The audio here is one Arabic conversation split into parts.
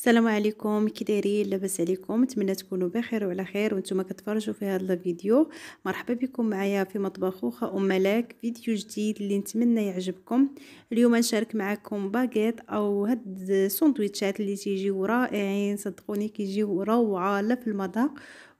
السلام عليكم كي دايرين لاباس عليكم نتمنى تكونوا بخير وعلى خير وانتم كتفرجوا في هذا الفيديو مرحبا بكم معايا في مطبخ اخا ام ملاك فيديو جديد اللي نتمنى يعجبكم اليوم نشارك معكم باغيت او هاد السندويتشات اللي تيجيو رائعين صدقوني كيجيو روعه لا في المذاق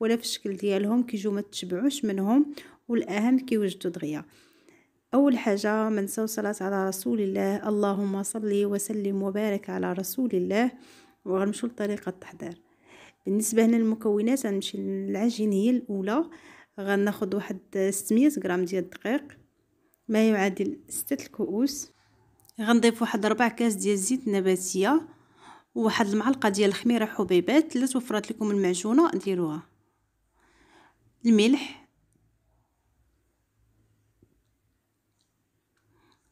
ولا في الشكل ديالهم كيجيو ما تشبعوش منهم والاهم كيوجدوا دغيا اول حاجه ما صلاه الصلاه على رسول الله اللهم صل وسلم وبارك على رسول الله وغنمشيو لطريقه التحضير بالنسبه هنا للمكونات غنمشي للعجين هي الاولى غناخذ واحد 600 غرام ديال الدقيق ما يعادل 6 الكؤوس غنضيف واحد 4 كاس ديال الزيت النباتيه وواحد المعلقه ديال الخميره حبيبات اللي توفرت لكم المعجونه ديروها الملح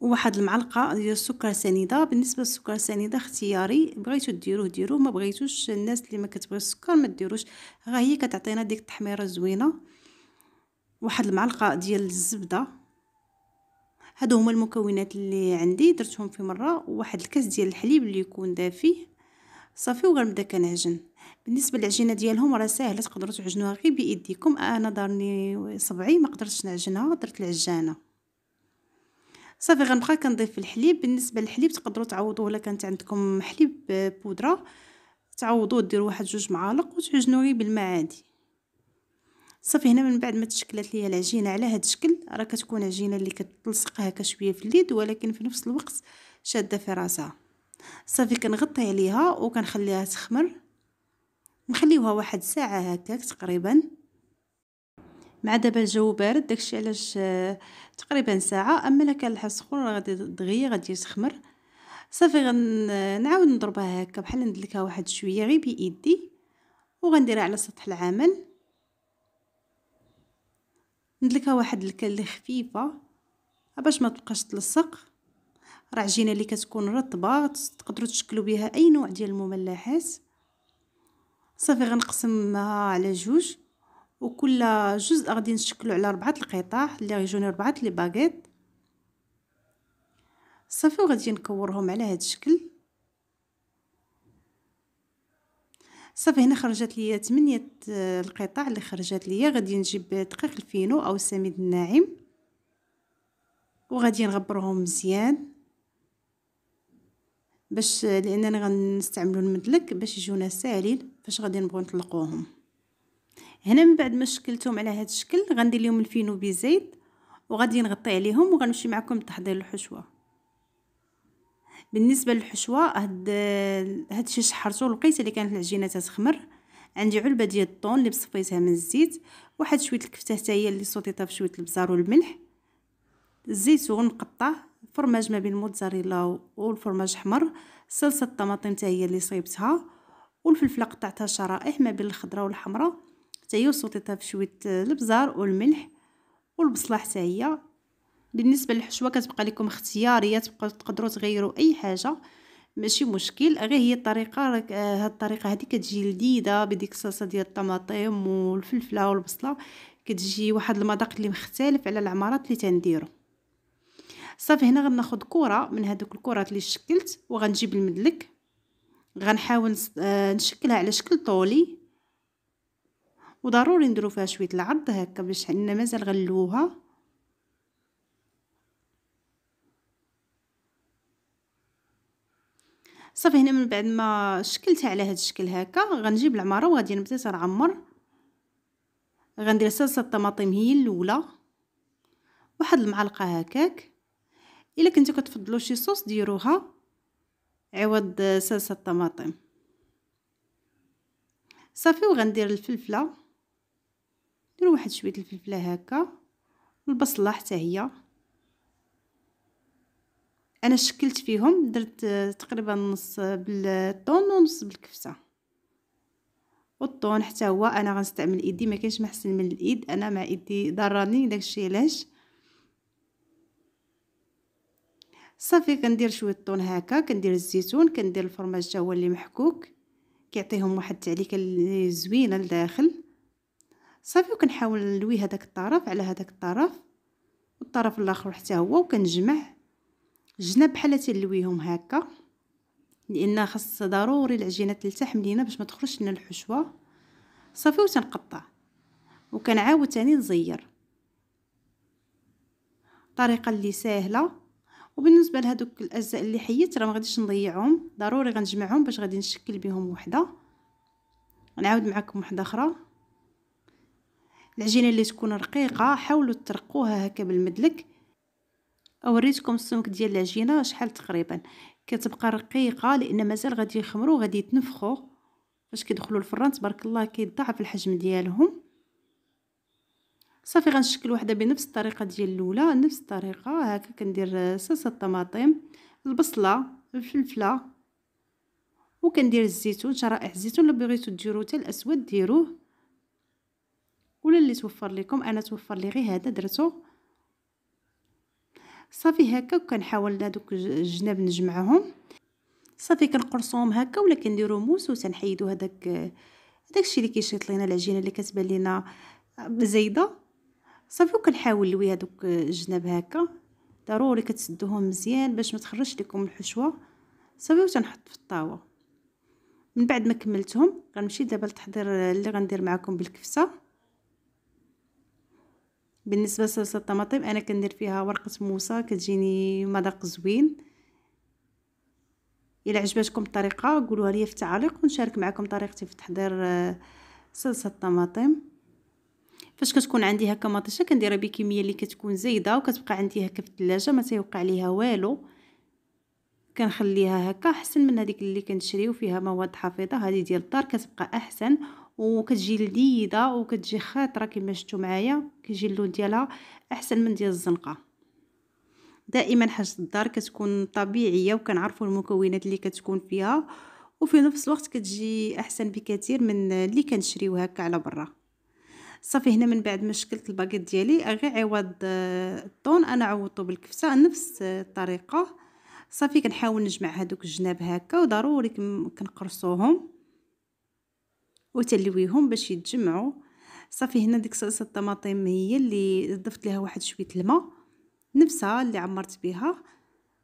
وواحد المعلقه ديال السكر سنيده بالنسبه للسكر سنيده اختياري بغيتو ديروه ديروه ما بغيتوش الناس اللي ما كتبغيش السكر ما ديروش غا هي كتعطينا ديك التحميره زوينه واحد المعلقه ديال الزبده هادو هما المكونات اللي عندي درتهم في مره وواحد الكاس ديال الحليب اللي يكون دافي صافي وغنبدا كنعجن بالنسبه للعجينه ديالهم راه ساهله تقدروا تعجنوها غير بايديكم انا دارني صبعي ما قدرتش نعجنها درت العجانه صافي غنبقى كنضيف الحليب بالنسبه للحليب تقدروا تعوضوه الا كانت عندكم حليب بودره تعوضوه ديروا واحد جوج معالق وتعجنوه بالماء عادي صافي هنا من بعد ما تشكلت ليا العجينه على هذا الشكل راه كتكون عجينه اللي كتلصق هكا شويه في اليد ولكن في نفس الوقت شاده في راسها صافي كنغطي عليها وكنخليها تخمر نخليوها واحد ساعه هكاك تقريبا مع دابا الجو بارد داكشي علاش آه، تقريبا ساعه اما الا كان الحال سخون راه غادي دغيا غادي يسخمر صافي غنعاود آه، نضربها هكا بحال ندلكها واحد شويه غير بايدي وغنديرها على سطح العمل ندلكها واحد الكله خفيفه باش ما تبقاش تلصق راه عجينه اللي كتكون رطبه تقدروا تشكلوا بها اي نوع ديال المملحات صافي غنقسمها على جوج وكل جزء غادي نشكلو على ربعه القطع اللي غيجوني ربعه لي باغيط صافي وغادي نكورهم على هذا الشكل صافي هنا خرجت ليا 8 آه، القطع اللي خرجت ليا غادي نجيب دقيق الفينو او السميد الناعم وغادي نغبرهم مزيان باش لاننا غنستعملو المدلك باش يجونا ساهلين فاش غادي نبغيو نطلقوهم هنا من بعد ما شكلتهم على هذا الشكل غندير لهم الفينو بزيت وغادي نغطي عليهم وغنمشي معكم لتحضير الحشوه بالنسبه للحشوه هاد هادشي شحرته لقيت اللي كانت العجينه تتخمر عندي علبه ديال الطون اللي بصفيتها من الزيت واحد شويه الكفته حتى هي اللي صوتيتها بشويه البزار والملح الزيتون مقطع فرماج ما بين الموتزاريلا والفرماج حمر صلصه الطماطم حتى هي اللي صيبتها والفلفله قطعتها شرائح ما بين الخضراء والحمراء حتى هي وسطيتها بشويه آه، البزار والملح والبصله حتى هي بالنسبه للحشوه كتبقى لكم اختياريه تبقاو تقدروا تغيروا اي حاجه ماشي مشكل غير هي الطريقه راك آه، هاد الطريقه هذه كتجي لذيذه بديك الصلصه ديال الطماطم والفلفله والبصله كتجي واحد المذاق اللي مختلف على العمارات اللي تنديرو صافي هنا غناخذ كره من هذوك الكرات اللي شكلت وغنجيب المدلك غنحاول آه، نشكلها على شكل طولي وضروري نديرو فيها شويه العرض هكا باش حنا مازال غنلوها صافي هنا من بعد ما شكلتها على هذا الشكل هكا غنجيب العماره وغادي نبدا تنعمر غندير صلصه الطماطم هي الاولى واحد المعلقه هكاك الا كنتو كتفضلوا شي صوص ديروها عوض صلصه الطماطم صافي وغندير الفلفله ندير واحد شويه الفلفله هكا البصله حتى هي انا شكلت فيهم درت تقريبا نص بالطون ونص بالكفته والطون حتى هو انا غنستعمل ايدي ما كاينش محسن من الايد انا مع ايدي ضراني داكشي علاش صافي كندير شويه الطون هكا كندير الزيتون كندير الفرماج حتى هو اللي محكوك كيعطيهم واحد التعليكه زوينه لداخل صافي وكنحاول نلوي هذاك الطرف على هذاك الطرف والطرف الاخر حتى هو وكنجمع الجناب بحال تلويهم هكا لان خاص ضروري العجينه تلتحم لينا باش ما تخرجش لنا الحشوه صافي وتنقطع وكنعاود تاني نزير طريقه اللي سهله وبالنسبه لهذوك الاجزاء اللي حيت راه ما غاديش نضيعهم ضروري غنجمعهم باش غادي نشكل بهم وحده نعاود معكم وحده اخرى العجينه اللي تكون رقيقه حاولوا ترقوها هكا بالمدلك اوريتكم السمك ديال العجينه شحال تقريبا كتبقى رقيقه لان مازال غادي يخمروا غادي يتنفخوا فاش كيدخلوا الفران تبارك الله كيضاعف الحجم ديالهم صافي غنشكل وحده بنفس الطريقه ديال الاولى نفس الطريقه هكا كندير صلصه الطماطم البصله الفلفله وكندير الزيتون شرائح الزيتون اللي بغيتو ديروه حتى الاسود ديروه ولا اللي توفر لكم انا توفر لي غير هذا درتو صافي هكا وكنحاول هذوك الجناب نجمعهم صافي كنقرصوهم هكا ولا كنديرو موس وتنحيدوا هذاك داكشي اللي كيشيط لينا العجينه اللي كتبان لينا زايده صافي وكنحاول نلوي هذوك الجناب هكا ضروري كتسدوهم مزيان باش ما تخرجش لكم الحشوه صافي وتنحط في الطاوه من بعد ما كملتهم غنمشي دابا للتحضير اللي غندير معكم بالكفسه بالنسبه لصلصه الطماطم انا كندير فيها ورقه موسى كتجيني مذاق زوين الا عجبتكم الطريقه قولوها لي في التعليق ونشارك معكم طريقتي في تحضير صلصه آه، الطماطم فاش كتكون عندي هكا مطيشه كنديرها بكميه اللي كتكون زايده وكتبقى عندي هكا في الثلاجه ما تيوقع ليها والو كنخليها هكا احسن من هذيك اللي كنشريو فيها مواد حافظه هذه ديال الدار كتبقى احسن وكتجي لذيذه وكتجي خاطره كما شفتوا معايا كيجي اللون ديالها احسن من ديال الزنقه دائما حاجه الدار كتكون طبيعيه وكنعرفوا المكونات اللي كتكون فيها وفي نفس الوقت كتجي احسن بكثير من اللي كنشريو هكا على برا صافي هنا من بعد ما شكلت الباكيت ديالي غير عوض آه، الطون انا عوضته بالكفسه نفس الطريقه صافي كنحاول نجمع هادوك الجناب هكا وضروري كنقرصوهم وتلويهم باش يتجمعوا صافي هنا ديك صلصه الطماطم هي اللي ضفت لها واحد شويه الماء نفسها اللي عمرت بها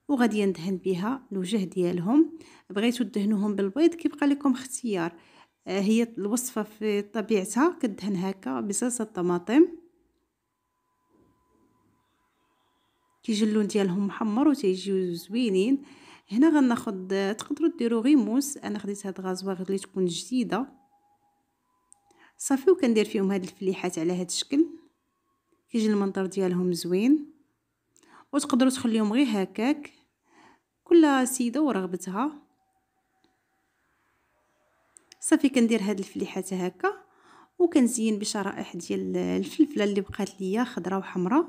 وغادي ندهن بها الوجه ديالهم بغيتو دهنوهم بالبيض كيبقى لكم اختيار آه، هي الوصفه في طبيعتها كدهن هكا بصلصه الطماطم كيجي اللون ديالهم محمر وتيجيو زوينين هنا غناخد تقدروا ديروا غيموس انا خديت هاد غازوار اللي تكون جديده صافي وكندير فيهم هاد الفليحات على هاد الشكل كيجي المنظر ديالهم زوين وتقدروا تخليهم غير هكاك كل سيده ورغبتها صافي كندير هاد الفليحات هكا وكنزين بشرائح ديال الفلفله اللي بقات ليا خضراء وحمراء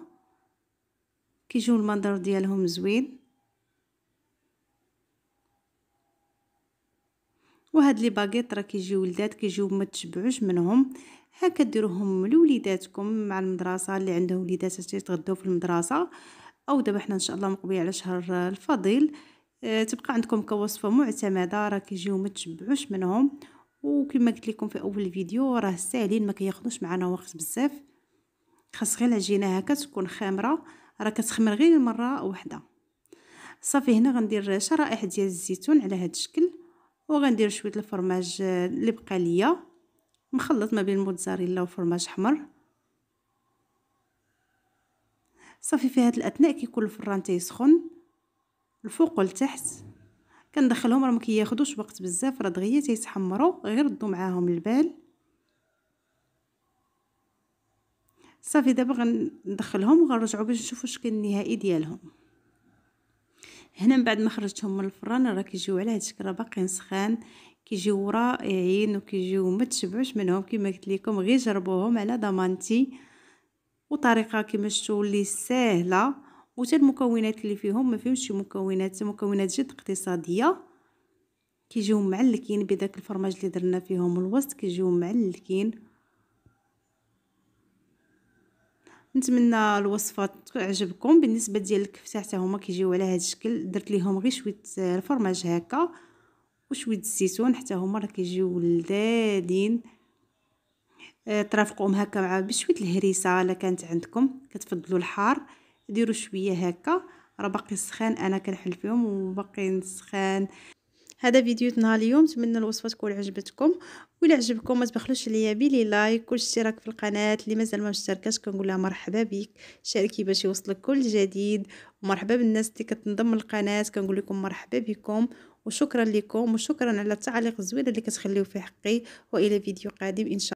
كيجيو المنظر ديالهم زوين وهاد لي باغيط راه كيجيو ولدات كيجيو ما تشبعوش منهم هكا ديروهم لوليداتكم مع المدرسه اللي عندها وليدات تيتغداو في المدرسه او دابا حنا ان شاء الله مقبيه على شهر الفضيل أه تبقى عندكم كوصفه معتمده راه كيجيو ما تشبعوش منهم وكما قلت لكم في اول فيديو راه ساهلين ما كياخذوش معنا وقت بزاف خاص غير العجينه هكا تكون خامره راه كتخمر غير مره واحده صافي هنا غندير شرائح ديال الزيتون على هذا الشكل وغندير شويه الفرماج آه، اللي بقى ليا مخلط ما بين الموتزاريلا وفرماج حمر صافي في هاد الاثناء كيكون الفران تيسخن الفوق والتحت كندخلهم راه ما كياخذوش وقت بزاف راه دغيا تيتحمروا غير ضو معاهم البال صافي دابا غندخلهم وغنرجعوا باش نشوفوا الشكل النهائي ديالهم هنا من بعد ما خرجتهم من الفران راه كيجيو على هاد الشكل راه باقيين سخان كيجيو رائعين وكيجيو ما تشبعوش منهم كما قلت لكم غير جربوهم على ضمانتي وطريقه كما شفتوا اللي ساهله وحتى المكونات اللي فيهم ما فيهمش شي مكونات مكونات جد اقتصاديه كيجيو معلكين بداك الفرماج اللي درنا فيهم الوسط كيجيو معلكين نتمنى الوصفه تعجبكم بالنسبه ديال الكفته حتى هما كيجيو على هذا الشكل درت ليهم غير شويه آه، الفرماج هكا وشويه الزيتون حتى هما راه كيجيو لذادين ترافقوهم آه، هكا مع بشويه الهريسه الا كانت عندكم كتفضلوا الحار ديروا شويه هكا راه باقي سخان انا كنحل فيهم وباقي سخان هذا نهار اليوم نتمنى الوصفه تكون عجبتكم ولا عجبكم ما تبخلوش عليا بلي لايك والاشتراك في القناه اللي مازال ما مشتركاش كنقول لها مرحبا بك شاركي باش يوصلك كل جديد ومرحبا بالناس اللي كتنضم للقناه كنقول لكم مرحبا بكم وشكرا لكم وشكرا على التعليق الزوين اللي كتخليو في حقي والى فيديو قادم ان شاء الله